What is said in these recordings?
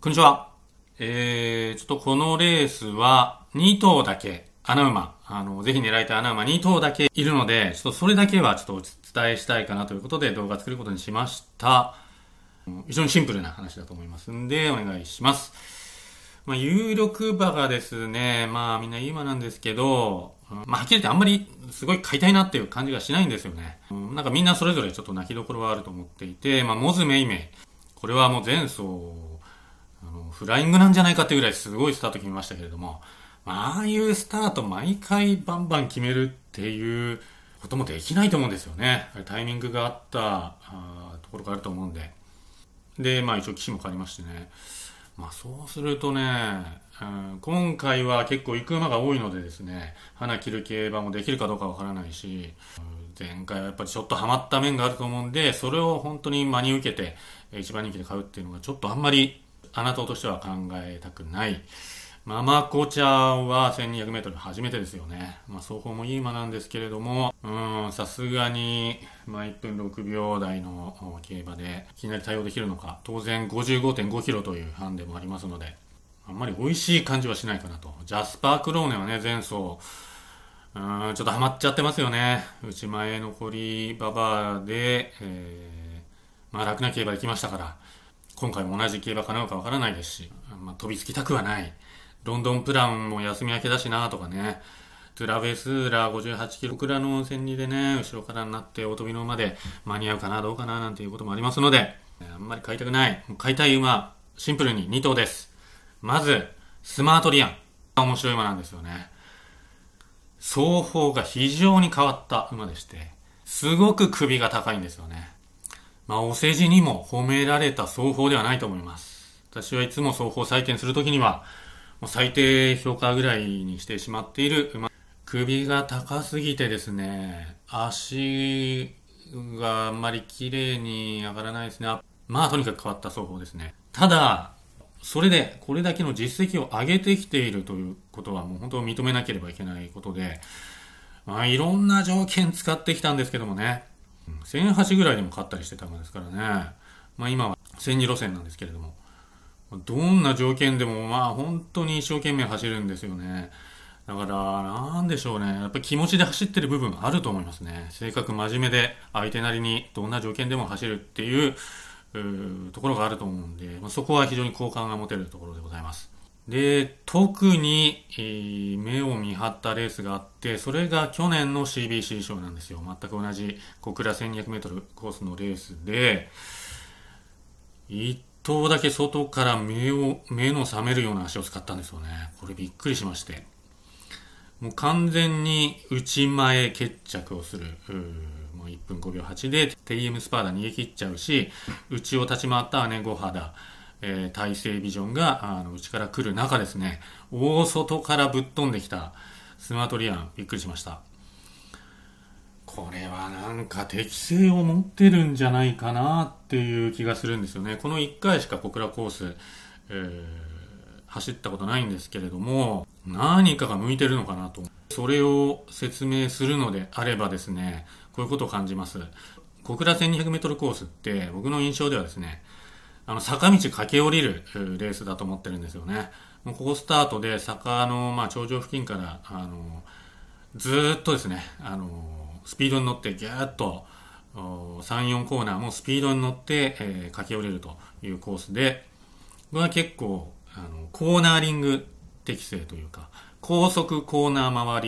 こんにちは。えー、ちょっとこのレースは2頭だけ、穴馬、あの、ぜひ狙いたい穴馬2頭だけいるので、ちょっとそれだけはちょっとお伝えしたいかなということで動画作ることにしました。非常にシンプルな話だと思いますんで、お願いします。まあ、有力馬がですね、まあみんないい馬なんですけど、まあ、はっきり言ってあんまりすごい買いたいなっていう感じがしないんですよね。なんかみんなそれぞれちょっと泣きどころはあると思っていて、まあ、モズメイメイ。これはもう前走フライングなんじゃないかっていうぐらいすごいスタート決めましたけれども、まああいうスタート毎回バンバン決めるっていうこともできないと思うんですよね。タイミングがあったあところがあると思うんで。で、まあ一応機士も変わりましてね。まあそうするとね、うん、今回は結構行く馬が多いのでですね、花切る競馬もできるかどうかわからないし、前回はやっぱりちょっとハマった面があると思うんで、それを本当に真に受けて、一番人気で買うっていうのがちょっとあんまりあなたとしては考えたくない。ママコチャは 1200m 初めてですよね。まあ、走法もいい馬なんですけれども、うん、さすがに、まあ、1分6秒台の競馬で、いきなり対応できるのか、当然55.5キロという判ンもありますので、あんまり美味しい感じはしないかなと。ジャスパークローネはね、前走、うん、ちょっとハマっちゃってますよね。内前残りババアで、えー、まあ楽な競馬行きましたから、今回も同じ競馬かなうかわからないですし、まあ、飛びつきたくはない。ロンドンプランも休み明けだしなとかね。トゥラベスーラ58キロ、くらいの泉にでね、後ろからになって大飛びの馬で間に合うかな、どうかな、なんていうこともありますので、あんまり買いたくない。買いたい馬、シンプルに2頭です。まず、スマートリアン。面白い馬なんですよね。双方が非常に変わった馬でして、すごく首が高いんですよね。まあ、お世辞にも褒められた双方ではないと思います。私はいつも双方採点するときには、もう最低評価ぐらいにしてしまっている、まあ、首が高すぎてですね、足があんまり綺麗に上がらないですね。まあ、とにかく変わった双方ですね。ただ、それで、これだけの実績を上げてきているということは、もう本当認めなければいけないことで、まあ、いろんな条件使ってきたんですけどもね、1008ぐらいでも買ったりしてたもんですからね、まあ、今は1002路線なんですけれどもどんな条件でもまあ本当に一生懸命走るんですよねだからなんでしょうねやっぱり気持ちで走ってる部分あると思いますね性格真面目で相手なりにどんな条件でも走るっていうところがあると思うんで、まあ、そこは非常に好感が持てるところでございますで、特に、えー、目を見張ったレースがあって、それが去年の CBC 賞なんですよ。全く同じ小倉 1200m コースのレースで、1頭だけ外から目を、目の覚めるような足を使ったんですよね。これびっくりしまして。もう完全に内前決着をする。もう1分5秒8で TM スパーダ逃げ切っちゃうし、内を立ち回った姉御肌。えー、体制ビジョンが、あの、うちから来る中ですね、大外からぶっ飛んできたスマートリアン、びっくりしました。これはなんか適性を持ってるんじゃないかなっていう気がするんですよね。この1回しか小倉コース、えー、走ったことないんですけれども、何かが向いてるのかなと。それを説明するのであればですね、こういうことを感じます。小倉 1200m コースって僕の印象ではですね、あの、坂道駆け下りるレースだと思ってるんですよね。もうここスタートで坂の、まあ、頂上付近から、あの、ずっとですね、あの、スピードに乗ってギャーッと、3、4コーナーもスピードに乗って、えー、駆け下りるというコースで、れは結構、あの、コーナーリング適正というか、高速コーナー回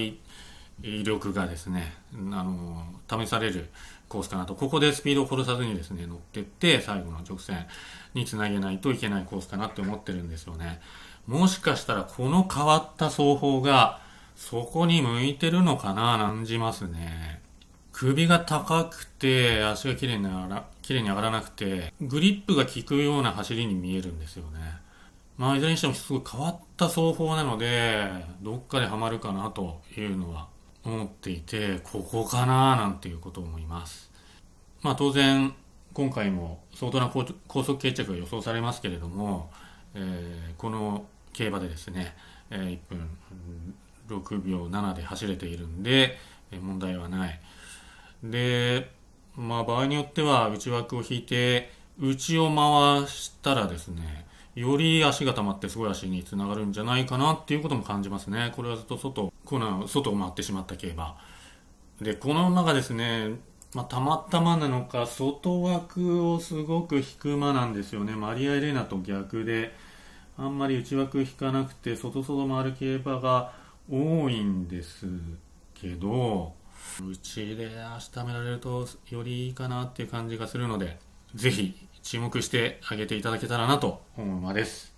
り力がですね、あの、試されるコースかなと。ここでスピードを殺さずにですね、乗ってって、最後の直線につなげないといけないコースかなって思ってるんですよね。もしかしたらこの変わった走法が、そこに向いてるのかな感じますね。首が高くて、足が綺麗に上がら、綺麗に上がらなくて、グリップが効くような走りに見えるんですよね。まあ、いずれにしてもすごい変わった走法なので、どっかでハマるかなというのは思っていてここかななんていうことを思いますまあ当然今回も相当な高速決着が予想されますけれども、えー、この競馬でですね、えー、1分6秒7で走れているんで、え問題はないでまあ場合によっては内枠を引いて内を回したらですねより足が溜まってすごい足につながるんじゃないかなっていうことも感じますね。これはずっと外、コー外を回ってしまった競馬。で、この馬がですね、まあ、たまたまなのか、外枠をすごく引く馬なんですよね。マリア・エレナと逆で、あんまり内枠引かなくて、外外回る競馬が多いんですけど、うちで足貯められるとよりいいかなっていう感じがするので、ぜひ注目してあげていただけたらなと思う馬です。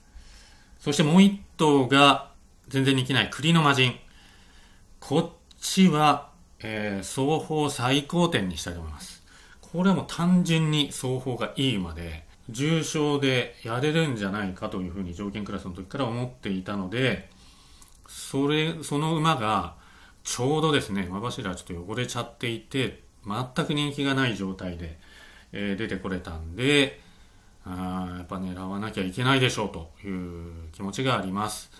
そしてもう1頭が全然人気ない栗の魔人。こっちは、えー、双方最高点にしたいと思います。これはもう単純に双方がいい馬で、重症でやれるんじゃないかというふうに条件クラスの時から思っていたので、それ、その馬がちょうどですね、馬柱ちょっと汚れちゃっていて、全く人気がない状態で、えー、出てこれたんで、あやっぱ狙わなきゃいけないでしょうという気持ちがあります。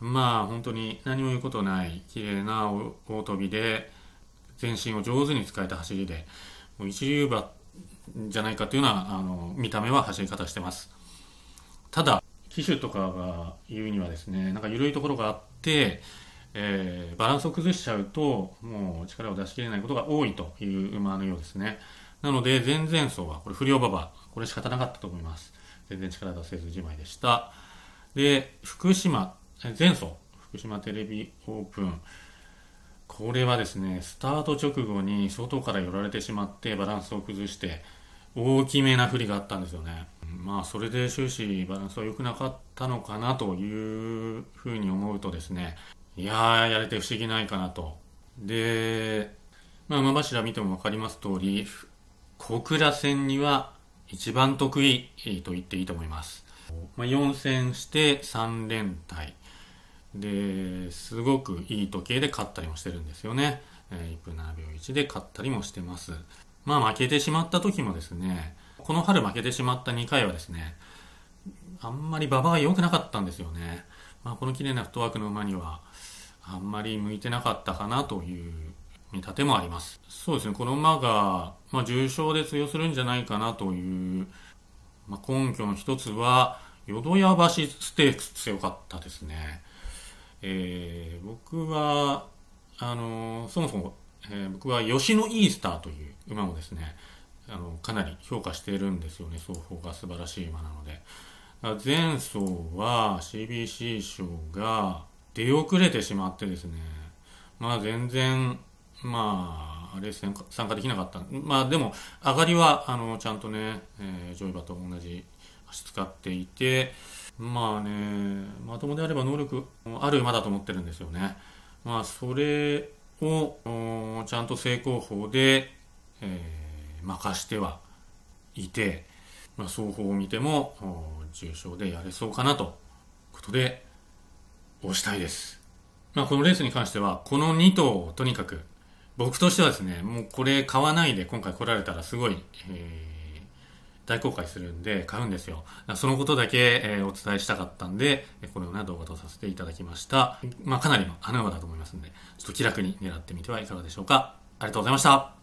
まあ本当に何も言うことない綺麗な大飛びで全身を上手に使えた走りでもう一流馬じゃないかというのはあの見た目は走り方してます。ただ騎手とかが言うにはですねなんか緩いところがあって、えー、バランスを崩しちゃうともう力を出しきれないことが多いという馬のようですね。なので、前々走は、これ不良馬場、これ仕方なかったと思います。全然力出せずじまいでした。で、福島、前走、福島テレビオープン。これはですね、スタート直後に外から寄られてしまって、バランスを崩して、大きめな不利があったんですよね。まあ、それで終始バランスは良くなかったのかなというふうに思うとですね、いやー、やれて不思議ないかなと。で、まあ、馬柱見ても分かります通り、小倉戦には一番得意と言っていいと思います。まあ、4戦して3連対。で、すごくいい時計で勝ったりもしてるんですよね。1分7秒1で勝ったりもしてます。まあ負けてしまった時もですね、この春負けてしまった2回はですね、あんまり馬場が良くなかったんですよね。まあこの綺麗なフットワークの馬には、あんまり向いてなかったかなという見立てもあります。そうですね、この馬が、まあ、重症で通用するんじゃないかなという、まあ、根拠の一つは、淀屋橋ステークス強かったですね。えー、僕は、あのー、そもそも、えー、僕は吉野イースターという馬もですね、あのかなり評価しているんですよね、双方が素晴らしい馬なので。前走は CBC 賞が出遅れてしまってですね、まあ全然まあ、あれですね、参加できなかった。まあでも、上がりは、あの、ちゃんとね、えー、ジョイバと同じ足使っていて、まあね、まともであれば能力ある馬だと思ってるんですよね。まあ、それを、ちゃんと正攻法で、えー、任してはいて、まあ、双方を見ても、重傷でやれそうかなと、ことで、押したいです。まあ、このレースに関しては、この2頭をとにかく僕としてはですね、もうこれ買わないで今回来られたらすごい、えー、大公開するんで買うんですよ。そのことだけ、えー、お伝えしたかったんで、このような動画とさせていただきました。まあ、かなりの穴場だと思いますんで、ちょっと気楽に狙ってみてはいかがでしょうか。ありがとうございました。